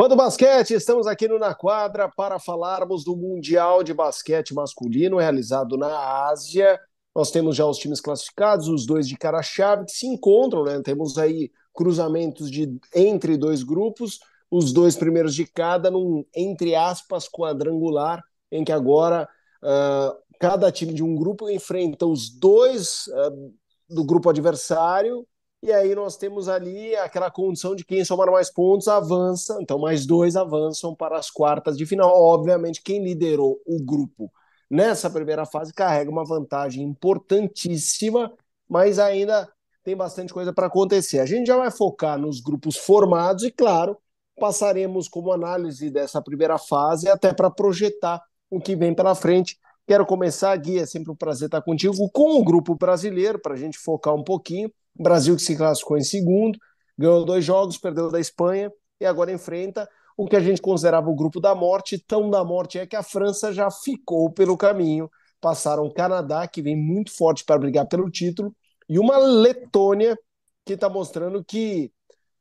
Quando do basquete, estamos aqui no Na Quadra para falarmos do Mundial de Basquete Masculino realizado na Ásia. Nós temos já os times classificados, os dois de cara chave que se encontram, né? Temos aí cruzamentos de entre dois grupos, os dois primeiros de cada num entre aspas quadrangular em que agora uh, cada time de um grupo enfrenta os dois uh, do grupo adversário e aí nós temos ali aquela condição de quem somar mais pontos avança, então mais dois avançam para as quartas de final. Obviamente, quem liderou o grupo nessa primeira fase carrega uma vantagem importantíssima, mas ainda tem bastante coisa para acontecer. A gente já vai focar nos grupos formados e, claro, passaremos como análise dessa primeira fase até para projetar o que vem pela frente. Quero começar, Gui, é sempre um prazer estar contigo, com o grupo brasileiro, para a gente focar um pouquinho. O Brasil que se classificou em segundo, ganhou dois jogos, perdeu da Espanha e agora enfrenta o que a gente considerava o grupo da morte. Tão da morte é que a França já ficou pelo caminho. Passaram o Canadá, que vem muito forte para brigar pelo título, e uma Letônia que está mostrando que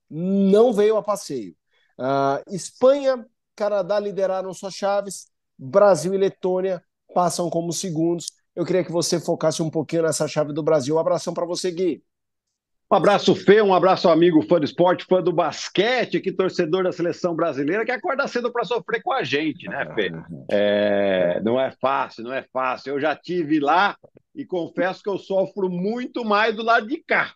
não veio a passeio. Uh, Espanha, Canadá lideraram suas chaves, Brasil e Letônia passam como segundos. Eu queria que você focasse um pouquinho nessa chave do Brasil. Um abração para você, Gui. Um abraço, Fê, um abraço, amigo fã do esporte, fã do basquete, que torcedor da seleção brasileira, que acorda cedo para sofrer com a gente, né, Fê? É, não é fácil, não é fácil. Eu já tive lá e confesso que eu sofro muito mais do lado de cá,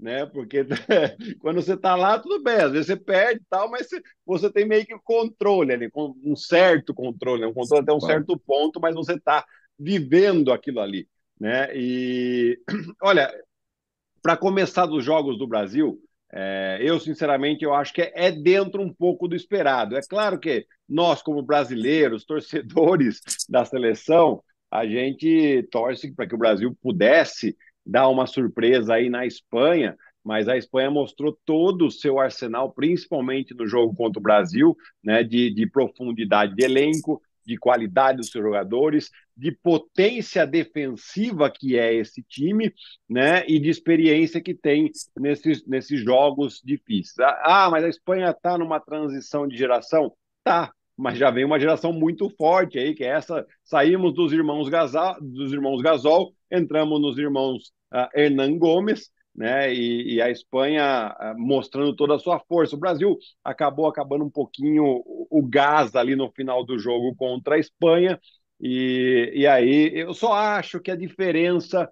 né? Porque quando você está lá, tudo bem, às vezes você perde e tal, mas você tem meio que o controle ali, um certo controle, né? um controle até um certo ponto, mas você está vivendo aquilo ali, né? E olha, para começar dos Jogos do Brasil, é, eu, sinceramente, eu acho que é, é, dentro um pouco do esperado. É claro que nós, como brasileiros, torcedores da seleção, a gente torce para que o Brasil pudesse dar uma surpresa aí na Espanha, mas a Espanha mostrou todo o seu arsenal, principalmente no jogo contra o Brasil, né, de, de profundidade de elenco, de qualidade dos seus jogadores, de potência defensiva que é esse time, né? E de experiência que tem nesses, nesses jogos difíceis. Ah, ah mas a Espanha está numa transição de geração? Tá, mas já vem uma geração muito forte aí, que é essa. Saímos dos irmãos Gasol, dos irmãos Gasol entramos nos irmãos uh, Hernan Gomes, né? E, e, a Espanha eh, mostrando toda a sua força. O Brasil acabou acabando um pouquinho o gás ali no final do jogo contra a Espanha. E, e aí eu só acho que a diferença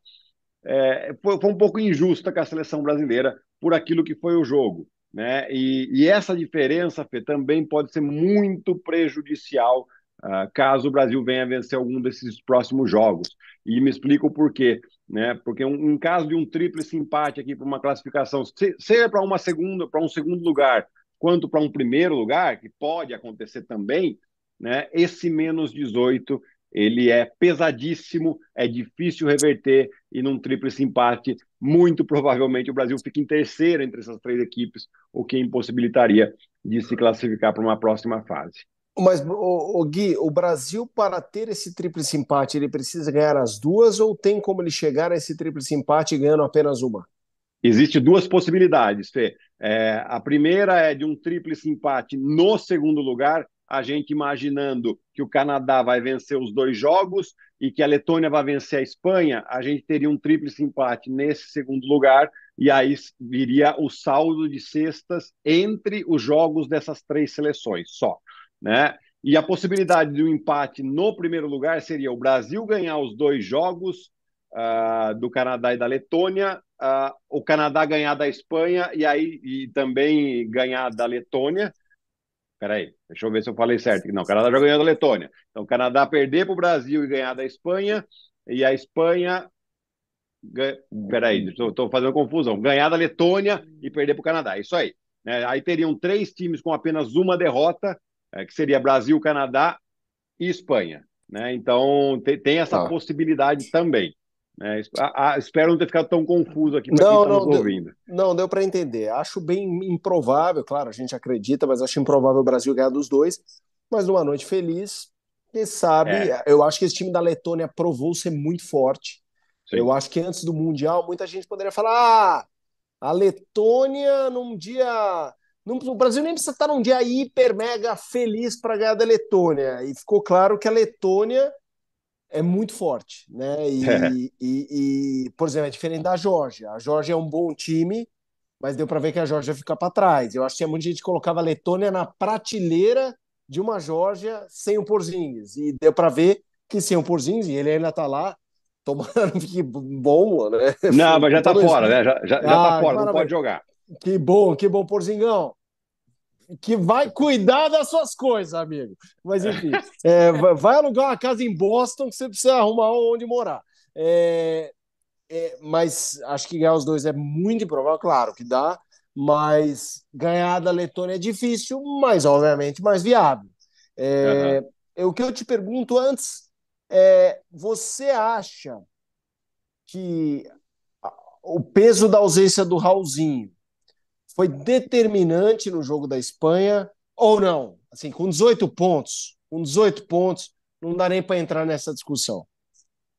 é, foi, foi, um pouco injusta com a seleção brasileira por aquilo que foi o jogo. Né? E, e essa diferença, Fê, também pode ser muito prejudicial uh, caso o Brasil venha vencer algum desses próximos jogos. E me explico por quê né? Porque um, em caso de um tríplice empate aqui para uma classificação, seja para uma segunda, para um segundo lugar, quanto para um primeiro lugar, que pode acontecer também, né? Esse menos 18 ele é pesadíssimo, é difícil reverter e num tríplice empate, muito provavelmente o Brasil fica em terceiro entre essas três equipes, o que impossibilitaria de se classificar para uma próxima fase. Mas, o, o Gui, o Brasil, para ter esse tríplice empate, ele precisa ganhar as duas ou tem como ele chegar a esse tríplice empate ganhando apenas uma? Existem duas possibilidades, Fê. É, a primeira é de um tríplice empate no segundo lugar, a gente imaginando que o Canadá vai vencer os dois jogos e que a Letônia vai vencer a Espanha, a gente teria um tríplice empate nesse segundo lugar e aí viria o saldo de sextas entre os jogos dessas três seleções só né? E a possibilidade de um empate no primeiro lugar seria o Brasil ganhar os dois jogos uh, do Canadá e da Letônia, uh, o Canadá ganhar da Espanha e aí e também ganhar da Letônia. Peraí, deixa eu ver se eu falei certo. Não, o Canadá já ganhou da Letônia. Então, o Canadá perder para o Brasil e ganhar da Espanha, e a Espanha. Peraí, estou fazendo confusão. Ganhar da Letônia e perder para o Canadá. É isso aí. Né? Aí teriam três times com apenas uma derrota é, que seria Brasil, Canadá e Espanha. Né? Então, tem essa ah. possibilidade também. Né? A, a, espero não ter ficado tão confuso aqui para quem está nos deu, ouvindo. Não, deu para entender. Acho bem improvável, claro, a gente acredita, mas acho improvável o Brasil ganhar dos dois. Mas numa noite feliz, quem sabe, é. eu acho que esse time da Letônia provou ser muito forte. Sim. Eu acho que antes do Mundial, muita gente poderia falar: ah, a Letônia num dia não, o Brasil nem precisa estar num dia hiper, mega feliz para ganhar da Letônia. E ficou claro que a Letônia é muito forte, né? E, é. e, e, por exemplo, é diferente da Georgia. A Georgia é um bom time, mas deu para ver que a Georgia fica para trás. Eu acho que tinha muita gente que colocava a Letônia na prateleira de uma Georgia sem o Porzingis. E deu para ver que sem o Porzingis, ele ainda está lá, tomando que bom, né? Não, mas já está fora, né? né? Já, já, já tá ah, tá fora, não pode jogar. Que bom, que bom, Porzingão. Que vai cuidar das suas coisas, amigo. Mas enfim, é, vai alugar uma casa em Boston que você precisa arrumar onde morar. É, é, mas acho que ganhar os dois é muito improvável, claro que dá, mas ganhar da Letônia é difícil, mas obviamente mais viável. É, uhum. O que eu te pergunto antes é: você acha que o peso da ausência do Raulzinho foi determinante no jogo da Espanha ou não? Assim, com 18 pontos, com 18 pontos, não dá nem para entrar nessa discussão.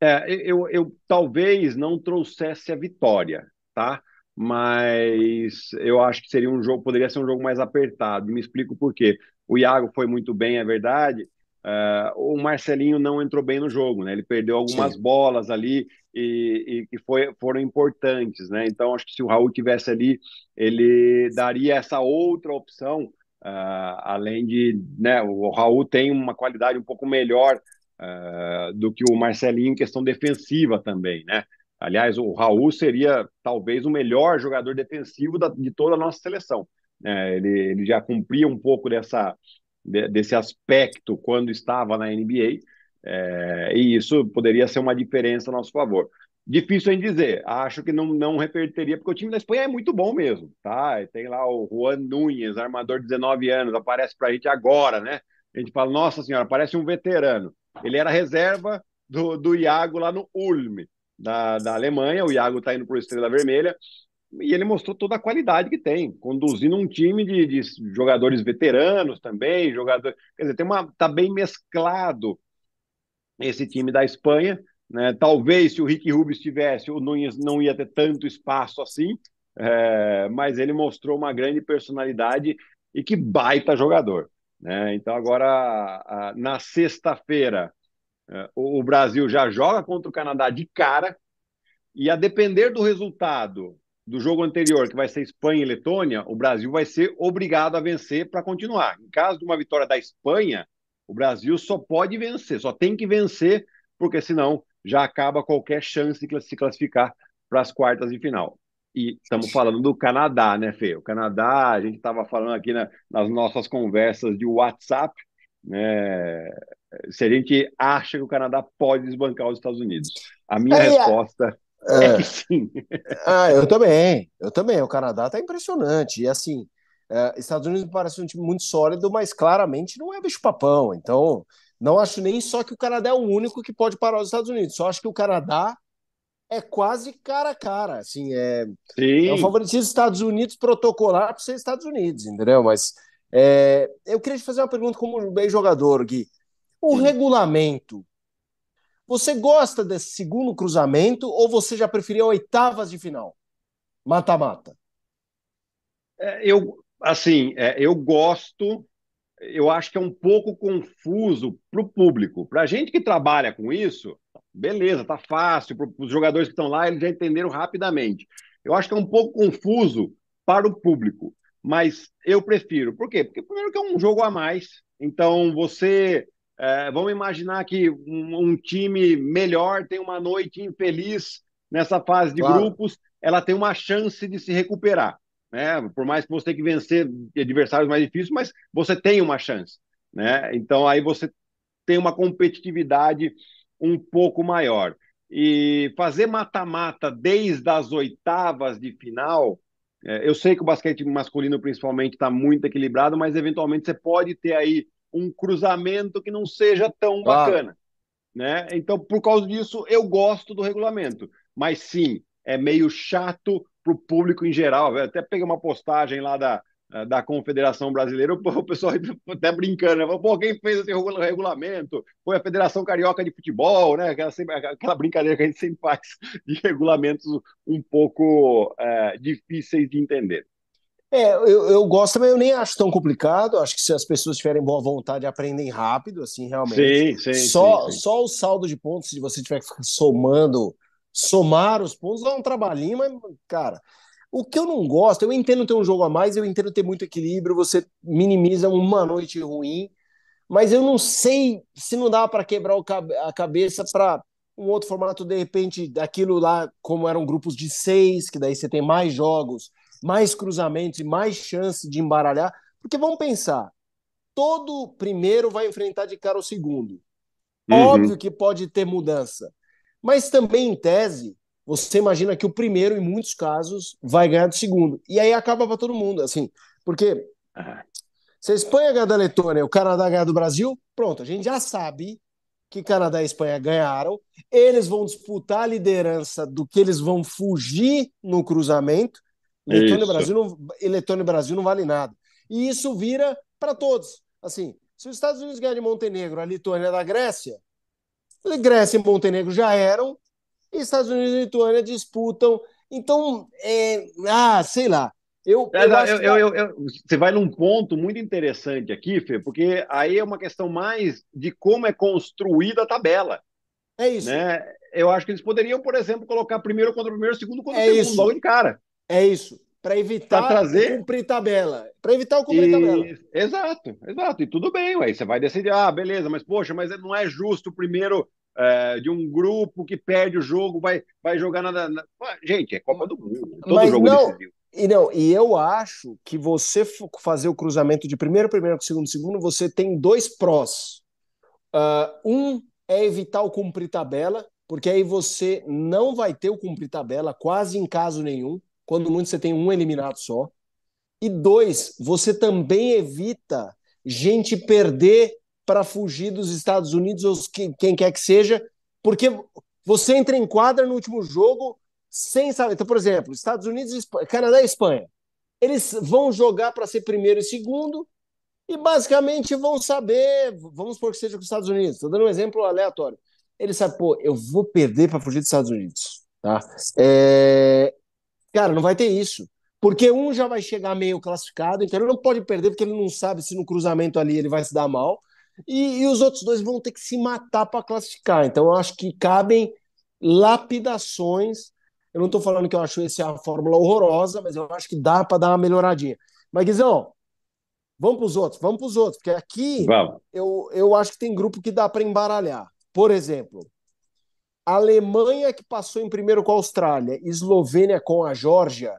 É, eu, eu talvez não trouxesse a vitória, tá? Mas eu acho que seria um jogo, poderia ser um jogo mais apertado. Me explico por quê. O Iago foi muito bem, é verdade, Uh, o Marcelinho não entrou bem no jogo, né? Ele perdeu algumas Sim. bolas ali e, que foram importantes, né? Então acho que se o Raul tivesse ali, ele daria essa outra opção, uh, além de, né? O Raul tem uma qualidade um pouco melhor uh, do que o Marcelinho em questão defensiva também, né? Aliás, o Raul seria talvez o melhor jogador defensivo da, de toda a nossa seleção. É, ele, ele já cumpria um pouco dessa de, desse aspecto quando estava na NBA, é, eh, e isso poderia ser uma diferença a nosso favor. Difícil em dizer, acho que não, não reverteria, porque o time da Espanha é muito bom mesmo, tá? E tem lá o Juan Nunes, armador de 19 anos, aparece para a gente agora, né? A gente fala, nossa senhora, parece um veterano. Ele era reserva do, do Iago lá no Ulm, da, da Alemanha, o Iago está indo para o Estrela Vermelha, e ele mostrou toda a qualidade que tem, conduzindo um time de, de jogadores veteranos também, jogador quer dizer, tem uma tá bem mesclado esse time da Espanha, né? Talvez se o Rick Rubio estivesse, o Nunes não ia ter tanto espaço assim, é, mas ele mostrou uma grande personalidade e que baita jogador, né? Então agora a, a, na sexta-feira é, o, o Brasil já joga contra o Canadá de cara e a depender do resultado do jogo anterior, que vai ser Espanha e Letônia, o Brasil vai ser obrigado a vencer para continuar. Em caso de uma vitória da Espanha, o Brasil só pode vencer, só tem que vencer, porque senão já acaba qualquer chance de se classificar para as quartas de final. E estamos falando do Canadá, né, Fê? O Canadá, a gente estava falando aqui na, nas nossas conversas de WhatsApp, né? Se a gente acha que o Canadá pode desbancar os Estados Unidos. A minha é, resposta é. Ah, eu também, eu também. O Canadá tá impressionante. E assim, é, Estados Unidos me parece um time muito sólido, mas claramente não é bicho-papão. Então, não acho nem só que o Canadá é o único que pode parar os Estados Unidos. Só acho que o Canadá é quase cara a cara. Assim, é, é Sim. é o favoritismo dos Estados Unidos protocolar para ser Estados Unidos, entendeu? Mas é, eu queria te fazer uma pergunta como bem jogador, Gui. O regulamento você gosta desse segundo cruzamento ou você já preferia oitavas de final? Mata-mata. É, eu, assim, é, eu gosto, eu acho que é um pouco confuso para o público. Para a gente que trabalha com isso, beleza, tá fácil. Para os jogadores que estão lá, eles já entenderam rapidamente. Eu acho que é um pouco confuso para o público, mas eu prefiro. Por quê? Porque, primeiro, que é um jogo a mais. Então, você é, vamos imaginar que um, um, time melhor tem uma noite infeliz nessa fase de claro. grupos, ela tem uma chance de se recuperar. Né? Por mais que você tenha que vencer adversários mais difíceis, mas você tem uma chance. Né? Então aí você tem uma competitividade um pouco maior. E fazer mata-mata desde as oitavas de final, é, eu sei que o basquete masculino principalmente está muito equilibrado, mas eventualmente você pode ter aí um cruzamento que não seja tão bacana. Né? Então, por causa disso, eu gosto do regulamento. Mas sim, é meio chato para o público em geral. Até peguei uma postagem lá da, eh, da Confederação Brasileira, o pessoal até brincando, né? Pô, quem fez esse regulamento? Foi a Federação Carioca de Futebol, né? Aquela, aquela brincadeira que a gente sempre faz de regulamentos um pouco é, difíceis de entender. É, eu, eu gosto mas eu nem acho tão complicado. Acho que se as pessoas tiverem boa vontade, aprendem rápido, assim, realmente. Sim, sim, só, sim, sim. só o saldo de pontos, se você tiver que ficar somando, somar os pontos, dá um trabalhinho, mas, cara. O que eu não gosto, eu entendo ter um jogo a mais, eu entendo ter muito equilíbrio, você minimiza uma noite ruim, mas eu não sei se não dá para quebrar a cabeça para um outro formato, de repente, daquilo lá, como eram grupos de seis, que daí você tem mais jogos mais cruzamentos e mais chance de embaralhar. Porque vamos pensar, todo primeiro vai enfrentar de cara o segundo. Uhum. Óbvio que pode ter mudança. Mas também, em tese, você imagina que o primeiro, em muitos casos, vai ganhar do segundo. E aí acaba para todo mundo, assim. Porque se é. a Espanha ganhar da Letônia o Canadá ganhar do Brasil, pronto, a gente já sabe que Canadá e Espanha ganharam. Eles vão disputar a liderança do que eles vão fugir no cruzamento. Eletrônio Brasil, não, eletrônio Brasil não vale nada. E isso vira para todos. Assim, se os Estados Unidos ganharem Montenegro, a Lituânia da Grécia, Grécia e Montenegro já eram, e Estados Unidos e Lituânia disputam. Então, é, ah, sei lá. Eu, eu, eu, que... eu, você vai num ponto muito interessante aqui, Fê, porque aí é uma questão mais de como é construída a tabela. É isso. Né? Eu acho que eles poderiam, por exemplo, colocar primeiro contra o primeiro, segundo contra é o é segundo, isso. logo de cara. É isso. Para evitar trazer... cumprir tabela. Para evitar o cumprir e... tabela. Exato, exato. E tudo bem, ué. Você vai decidir, ah, beleza, mas poxa, mas não é justo primeiro é, de um grupo que perde o jogo, vai, vai jogar na, na... Gente, é Copa do Mundo. Todo mas jogo não... decidiu. E não, e eu acho que você fazer o cruzamento de primeiro, primeiro com segundo, segundo, você tem dois prós. Uh, um é evitar o cumprir tabela, porque aí você não vai ter o cumprir tabela quase em caso nenhum. Quando muito você tem um eliminado só. E dois, você também evita gente perder para fugir dos Estados Unidos ou quem quer que seja, porque você entra em quadra no último jogo sem saber. Então, por exemplo, Estados Unidos, Canadá e Espanha. Eles vão jogar para ser primeiro e segundo e basicamente vão saber, vamos supor que seja com os Estados Unidos. Estou dando um exemplo aleatório. Ele sabe, pô, eu vou perder para fugir dos Estados Unidos. Tá? É, Cara, não vai ter isso. Porque um já vai chegar meio classificado, então ele não pode perder, porque ele não sabe se no cruzamento ali ele vai se dar mal. E, e os outros dois vão ter que se matar para classificar. Então eu acho que cabem lapidações. Eu não estou falando que eu acho essa a fórmula horrorosa, mas eu acho que dá para dar uma melhoradinha. Mas, Guizão, vamos para os outros, vamos para os outros, porque aqui eu, eu acho que tem grupo que dá para embaralhar. Por exemplo, Alemanha que passou em primeiro com a Austrália, Eslovênia com a Geórgia,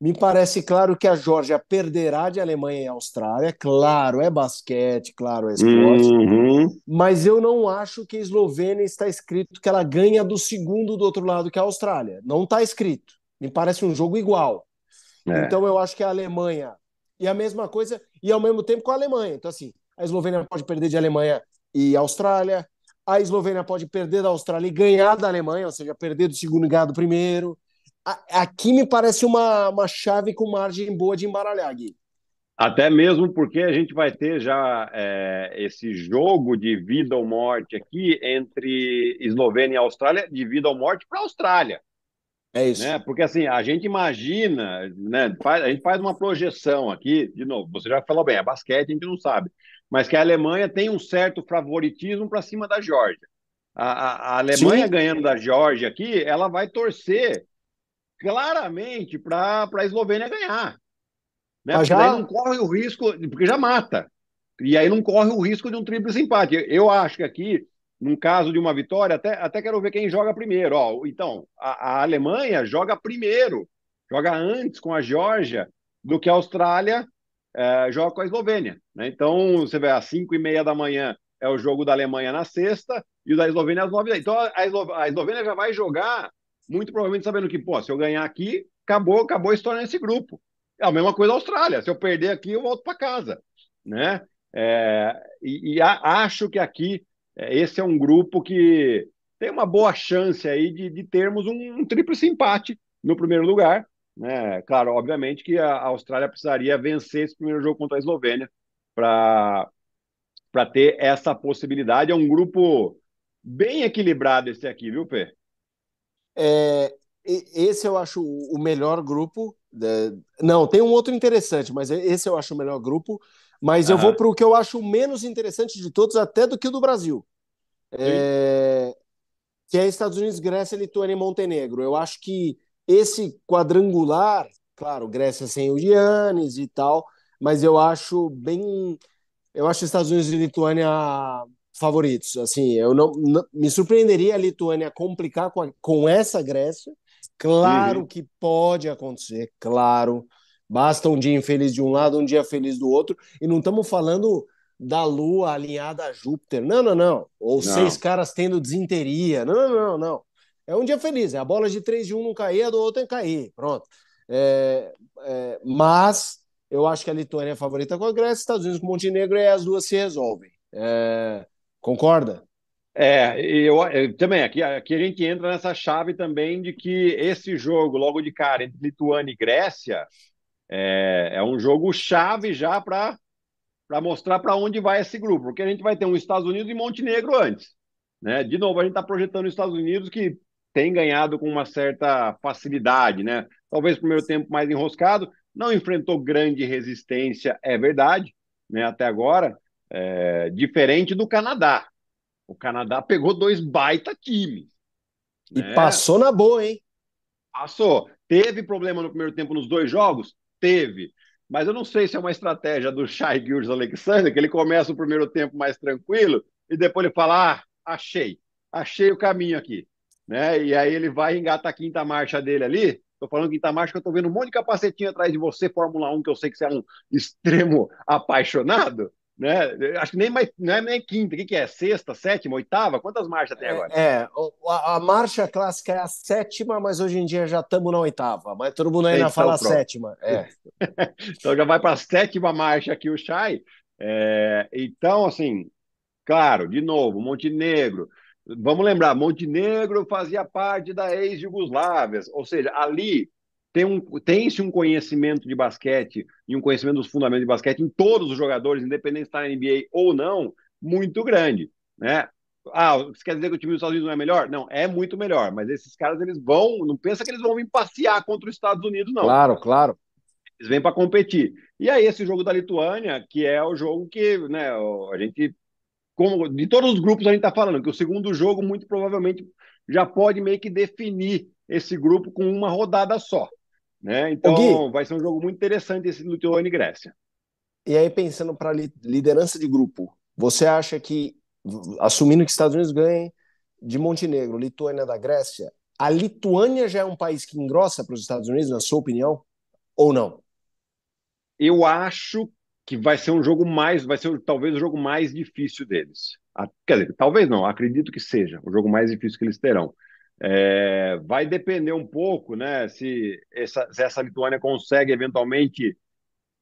me parece claro que a Geórgia perderá de Alemanha e Austrália. Claro, é basquete, claro, é esporte. Uhum. Mas eu não acho que a Eslovênia está escrito que ela ganha do segundo do outro lado que é a Austrália. Não está escrito. Me parece um jogo igual. É. Então eu acho que a Alemanha. E a mesma coisa, e ao mesmo tempo com a Alemanha. Então, assim, a Eslovênia pode perder de Alemanha e Austrália, a Eslovênia pode perder da Austrália e ganhar da Alemanha, ou seja, perder do segundo e ganhar do primeiro. Aqui me parece uma, uma chave com margem boa de embaralhar, Gui. Até mesmo porque a gente vai ter já é, esse jogo de vida ou morte aqui entre Eslovênia e Austrália, de vida ou morte para a Austrália. É isso. Né? Porque assim, a gente imagina, né, a gente faz uma projeção aqui, de novo, você já falou bem, é basquete, a gente não sabe mas que a Alemanha tem um certo favoritismo para cima da Geórgia. A, a, a, Alemanha Sim. ganhando da Geórgia aqui, ela vai torcer claramente para a Eslovênia ganhar. Né? porque já... não corre o risco, porque já mata. E aí não corre o risco de um triplo empate. Eu acho que aqui, num caso de uma vitória, até, até quero ver quem joga primeiro. Ó, então, a, a Alemanha joga primeiro, joga antes com a Geórgia do que a Austrália é, joga com a Eslovênia. Né? Então, você vê, às 5 e meia da manhã é o jogo da Alemanha na sexta e o da Eslovênia às 9 da Então, a, Eslo... a Eslovênia já vai jogar, muito provavelmente sabendo que, pô, se eu ganhar aqui, acabou, acabou a história nesse grupo. É a mesma coisa a Austrália. Se eu perder aqui, eu volto para casa. Né? É, e, e a, acho que aqui é, esse é um grupo que tem uma boa chance aí de, de termos um, um empate no primeiro lugar, né? Claro, obviamente que a Austrália precisaria vencer esse primeiro jogo contra a Eslovênia para ter essa possibilidade. É um grupo bem equilibrado esse aqui, viu, Pê? É, né? é, esse eu acho o melhor grupo. Não, tem um outro interessante, mas esse eu acho o melhor grupo. Mas uhum. eu vou para o que eu acho menos interessante de todos, até do que o do Brasil. É... que é Estados Unidos, Grécia, Lituânia e Montenegro. Eu acho que esse quadrangular, claro, Grécia sem o Giannis e tal, mas eu acho bem. Eu acho Estados Unidos e Lituânia favoritos. Assim, eu não, não me surpreenderia a Lituânia complicar com, a, com essa Grécia. Claro uhum. que pode acontecer, claro. Basta um dia infeliz de um lado, um dia feliz do outro. E não estamos falando da Lua alinhada a Júpiter. Não, não, não. Ou não. seis caras tendo desinteria. Não, não, não, não. É um dia feliz, é a bola de três de um não cair, a é do outro é cair, pronto. É, é, mas eu acho que a Lituânia é favorita com a Grécia, Estados Unidos com Montenegro, e as duas se resolvem. É, concorda? É, eu, eu, é, também aqui, aqui a gente entra nessa chave também de que esse jogo, logo de cara, entre Lituânia e Grécia, é, é um jogo chave já para mostrar para onde vai esse grupo, porque a gente vai ter um Estados Unidos e Montenegro antes. Né? De novo, a gente está projetando os Estados Unidos que tem ganhado com uma certa facilidade, né? Talvez o primeiro tempo mais enroscado, não enfrentou grande resistência, é verdade, né? Até agora, é, diferente do Canadá. O Canadá pegou dois baita times. E né? passou na boa, hein? Passou. Teve problema no primeiro tempo nos dois jogos? Teve. Mas eu não sei se é uma estratégia do Shai Gilles Alexander, que ele começa o primeiro tempo mais tranquilo e depois ele fala: ah, achei, achei o caminho aqui né? E aí ele vai engatar a quinta marcha dele ali. Tô falando quinta marcha que eu tô vendo um monte de capacetinho atrás de você, Fórmula 1, que eu sei que você é um extremo apaixonado, né? Acho que nem mais, não é nem quinta, o que, que é? Sexta, sétima, oitava? Quantas marchas tem é, agora? É, é a, a, marcha clássica é a sétima, mas hoje em dia já estamos na oitava, mas todo mundo ainda então, fala sétima. É. então já vai para a sétima marcha aqui o Chai. É, então, assim, claro, de novo, Montenegro, Vamos lembrar, Montenegro fazia parte da ex-Yugoslávia, ou seja, ali tem um, tem-se um conhecimento de basquete e um conhecimento dos fundamentos de basquete em todos os jogadores, independente se está na NBA ou não, muito grande, né? Ah, você quer dizer que o time dos Estados Unidos não é melhor? Não, é muito melhor, mas esses caras, eles vão, não pensa que eles vão vir passear contra os Estados Unidos, não. Claro, claro. Eles vêm para competir. E aí, esse jogo da Lituânia, que é o jogo que né, a gente como de todos os grupos a gente está falando, que o segundo jogo muito provavelmente já pode meio que definir esse grupo com uma rodada só. Né? Então vai ser um jogo muito interessante esse Lituânia e Grécia. E aí, pensando para liderança de grupo, você acha que, assumindo que Estados Unidos ganhem de Montenegro, Lituânia da Grécia, a Lituânia já é um país que engrossa para os Estados Unidos, na sua opinião, ou não? Eu acho que vai ser um jogo mais, vai ser talvez o jogo mais difícil deles. Quer dizer, talvez não, acredito que seja o jogo mais difícil que eles terão. É, vai depender um pouco, né, se essa, se essa Lituânia consegue eventualmente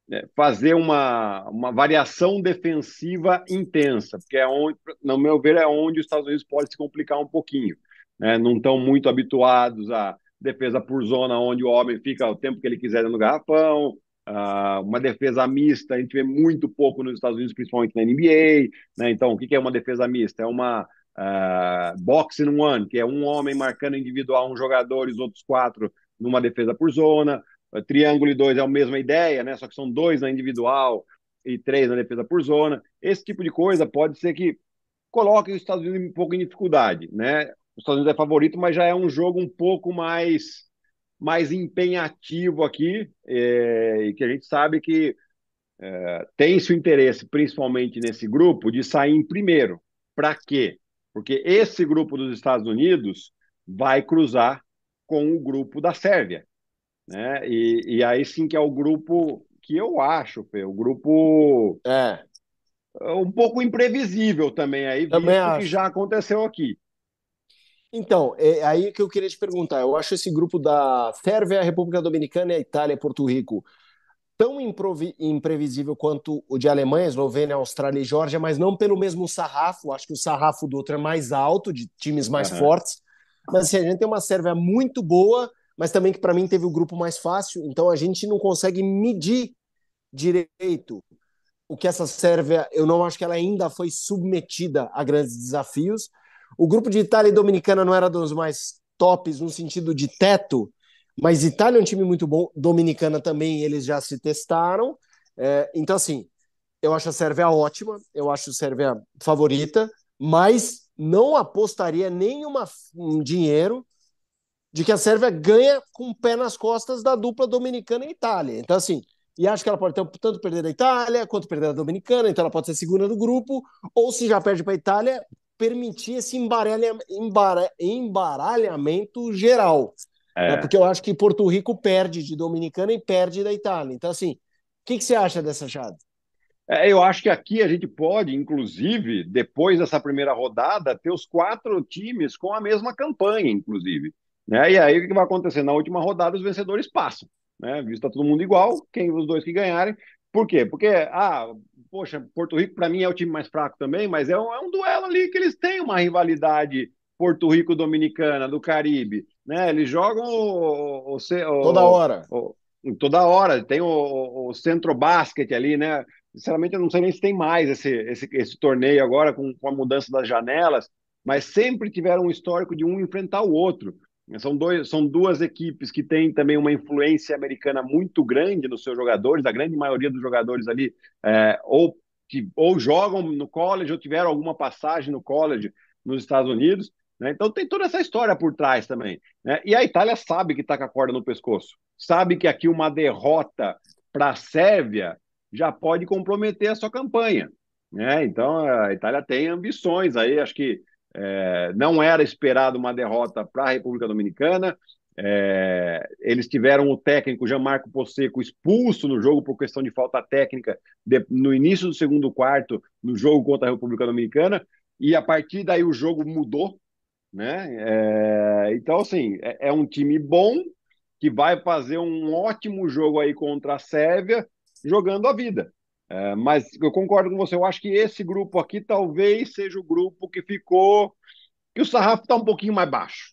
né, fazer uma, uma variação defensiva intensa, porque é onde, no meu ver, é onde os Estados Unidos podem se complicar um pouquinho. Né, não estão muito habituados à defesa por zona, onde o homem fica o tempo que ele quiser no garrafão, ah, uma defesa mista, a gente vê muito pouco nos Estados Unidos, principalmente na NBA. Né? Então, o que é uma defesa mista? É uma uh, box one, que é um homem marcando individual um jogador e os outros quatro numa defesa por zona. Uh, triângulo e dois é a mesma ideia, né? só que são dois na individual e três na defesa por zona. Esse tipo de coisa pode ser que coloque os Estados Unidos um pouco em dificuldade. Né? Os Estados Unidos é favorito, mas já é um jogo um pouco mais mais empenhativo aqui é, e que a gente sabe que é, tem seu interesse, principalmente nesse grupo, de sair em primeiro. Para quê? Porque esse grupo dos Estados Unidos vai cruzar com o grupo da Sérvia. Né? E, e aí sim que é o grupo que eu acho, Fê, o grupo é um pouco imprevisível também aí, também visto que já aconteceu aqui. Então, é aí que eu queria te perguntar. Eu acho esse grupo da Sérvia, República Dominicana, Itália e Porto Rico tão imprevisível quanto o de Alemanha, Eslovênia, Austrália e Geórgia, mas não pelo mesmo sarrafo. Acho que o sarrafo do outro é mais alto, de times mais uhum. fortes. Mas assim, a gente tem uma Sérvia muito boa, mas também que para mim teve o grupo mais fácil. Então a gente não consegue medir direito o que essa Sérvia. Eu não acho que ela ainda foi submetida a grandes desafios. O grupo de Itália e Dominicana não era dos mais tops no sentido de teto, mas Itália é um time muito bom, Dominicana também, eles já se testaram. É, então, assim, eu acho a Sérvia ótima, eu acho a Sérvia favorita, mas não apostaria nenhum um dinheiro de que a Sérvia ganha com o pé nas costas da dupla dominicana e Itália. Então, assim, e acho que ela pode tanto perder da Itália quanto perder da Dominicana, então ela pode ser segunda do grupo, ou se já perde para a Itália, permitir esse embaralha, embaralhamento geral. É. Né? Porque eu acho que Porto Rico perde de Dominicana e perde da Itália. Então, assim, o que, que você acha dessa chave? É, eu acho que aqui a gente pode, inclusive, depois dessa primeira rodada, ter os quatro times com a mesma campanha, inclusive. Né? E aí o que vai acontecer? Na última rodada, os vencedores passam. Né? Visto que tá todo mundo igual, quem os dois que ganharem por quê? Porque, ah, poxa, Porto Rico para mim é o time mais fraco também, mas é um, é um duelo ali que eles têm uma rivalidade Porto Rico-Dominicana, do Caribe, né? Eles jogam o, o, o, toda hora. toda hora. Tem o, o centro basquete ali, né? Sinceramente, eu não sei nem se tem mais esse, esse, esse torneio agora com, com a mudança das janelas, mas sempre tiveram um histórico de um enfrentar o outro. São, dois, são duas equipes que têm também uma influência americana muito grande nos seus jogadores. A grande maioria dos jogadores ali é, ou, que, ou jogam no college ou tiveram alguma passagem no college nos Estados Unidos. Né? Então tem toda essa história por trás também. Né? E a Itália sabe que está com a corda no pescoço. Sabe que aqui uma derrota para a Sérvia já pode comprometer a sua campanha. Né? Então a Itália tem ambições aí, acho que é, não era esperado uma derrota para a República Dominicana. É, eles tiveram o técnico Jean Marco Posseco expulso no jogo por questão de falta técnica de, no início do segundo quarto, no jogo contra a República Dominicana, e a partir daí o jogo mudou. Né? É, então, assim, é, é um time bom que vai fazer um ótimo jogo aí contra a Sérvia, jogando a vida. É, mas eu concordo com você, eu acho que esse grupo aqui talvez seja o grupo que ficou, que o sarrafo está um pouquinho mais baixo.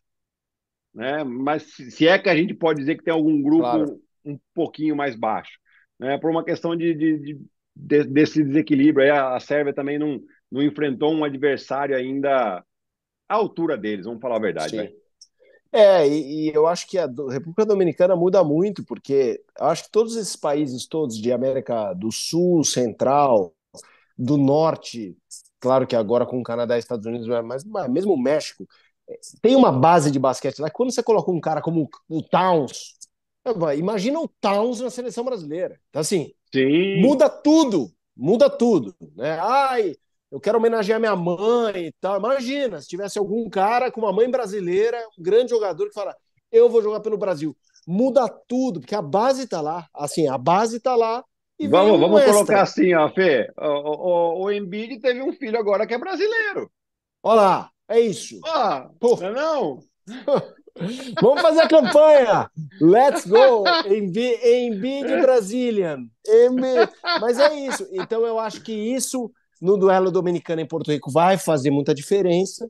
Né? Mas se é que a gente pode dizer que tem algum grupo claro. um pouquinho mais baixo, né? por uma questão de, de, de, de desse desequilíbrio, aí a, Sérvia também não, não enfrentou um adversário ainda à altura deles, vamos falar a verdade. Sim. Né? É, e, e, eu acho que a República Dominicana muda muito, porque acho que todos esses países todos de América do Sul, Central, do Norte, claro que agora com o Canadá e Estados Unidos, mas, mas mesmo o México, é, tem uma base de basquete lá. Quando você coloca um cara como o Towns, é, imagina o Towns na seleção brasileira. Então, assim, Sim. muda tudo, muda tudo. Né? Ai, eu quero homenagear minha mãe e tal. Imagina se tivesse algum cara com uma mãe brasileira, um grande jogador, que fala: eu vou jogar pelo Brasil. Muda tudo, porque a base está lá. Assim, a base está lá. vamos vamos colocar assim, ó, Fê. O, o, o Embiid teve um filho agora que é brasileiro. Olha lá, é isso. Ah, Porra. não? É vamos fazer a campanha! Let's go! Embiid Brasilian! Embi... Mas é isso. Então eu acho que isso no duelo dominicano em Porto Rico vai fazer muita diferença.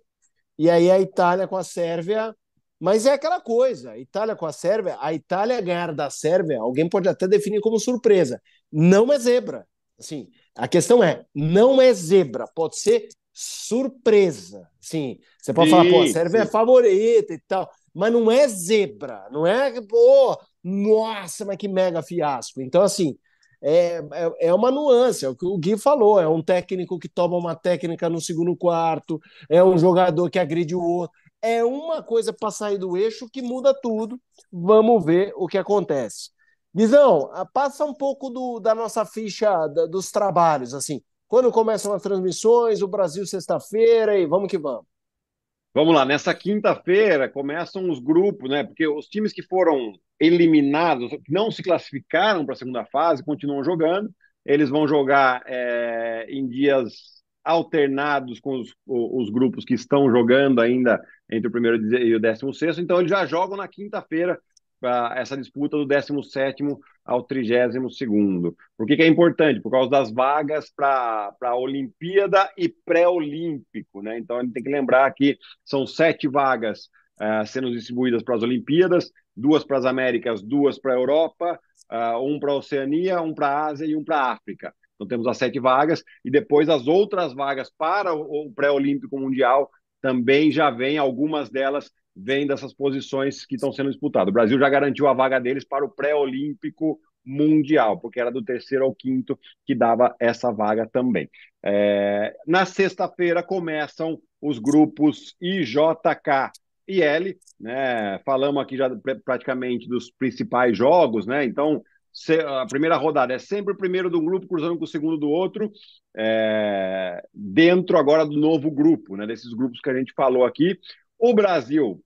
E aí a Itália com a Sérvia. Mas é aquela coisa: Itália com a Sérvia, a Itália ganhar da Sérvia, alguém pode até definir como surpresa. Não é zebra. Assim, a questão é: não é zebra, pode ser surpresa. Sim, você pode falar, pô, a Sérvia é favorita e tal, mas não é zebra, não é, pô, nossa, mas que mega fiasco. Então, assim, é, é, é, uma nuance, é o que o Gui falou, é um técnico que toma uma técnica no segundo quarto, é um jogador que agride o outro, é uma coisa para sair do eixo que muda tudo, vamos ver o que acontece. Guizão, passa um pouco do, da nossa ficha da, dos trabalhos, assim, quando começam as transmissões, o Brasil sexta-feira e vamos que vamos. Vamos lá, nessa quinta-feira começam os grupos, né? Porque os times que foram eliminados, não se classificaram para a segunda fase, continuam jogando. Eles vão jogar é, em dias alternados com os, os, grupos que estão jogando ainda entre o primeiro e o décimo sexto. Então, eles já jogam na quinta-feira essa disputa do 17 ao 32. Por que, que é importante? Por causa das vagas para a Olimpíada e pré-olímpico. Né? Então, a gente tem que lembrar que são sete vagas uh, sendo distribuídas para as Olimpíadas, duas para as Américas, duas para a Europa, uh, um para a Oceania, um para a Ásia e um para a África. Então, temos as sete vagas e depois as outras vagas para o, o pré-olímpico mundial também já vem algumas delas vem dessas posições que estão sendo disputadas. O Brasil já garantiu a vaga deles para o pré-olímpico mundial, porque era do terceiro ao quinto que dava essa vaga também. É... na sexta-feira começam os grupos IJK e L, né? Falamos aqui já praticamente dos principais jogos, né? Então a primeira rodada é sempre o primeiro do grupo cruzando com o segundo do outro, é... dentro agora do novo grupo, né? Desses grupos que a gente falou aqui. O Brasil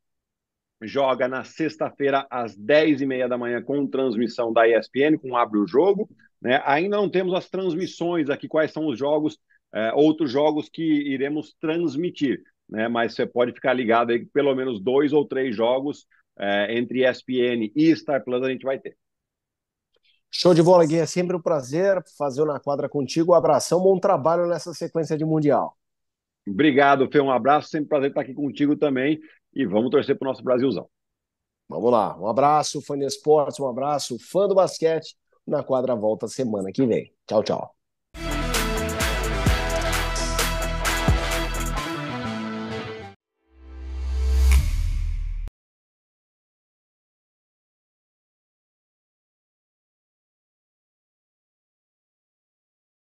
joga na sexta-feira às 10h30 da manhã com transmissão da ESPN, com Abre o Jogo. Né? Ainda não temos as transmissões aqui, quais são os jogos, é, outros jogos que iremos transmitir, né? mas você pode ficar ligado aí que pelo menos dois ou três jogos é, entre ESPN e Star Plus a gente vai ter. Show de bola, Gui. É sempre um prazer fazer o Na Quadra contigo. Um abração, bom trabalho nessa sequência de Mundial. Obrigado, Fê. Um abraço. Sempre um prazer estar aqui contigo também e vamos torcer para o nosso Brasilzão. Vamos lá. Um abraço, fã de esportes, um abraço, fã do basquete. Na quadra volta semana que vem. Tchau, tchau.